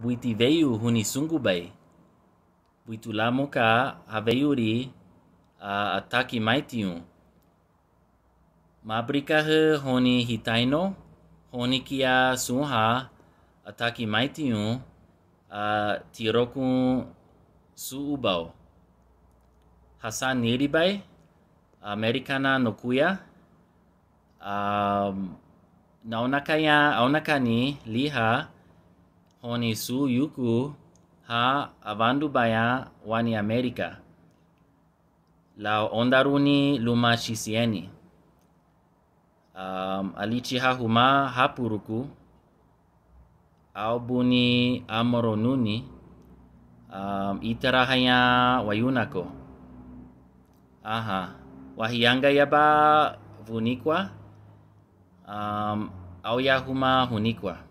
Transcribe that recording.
Buitiveio Hunisungubai. Buitulamuka Haveiuri a Ataki Maitium. Mabrikah Honi Hitaino Honi Kia Sunha Ataki Maitium a Tirokun Suubao. Hassan Niribai Americana Nokuya a Naunakaya Aunakani Liha su yuku ha avandu baya wani Amerika la ondaruni shisieni um, ha huma hapuruku aubuni amoronuni um, itarahaya wayunako aha wahianga yaba vunikwa um, au yahuma hunikwa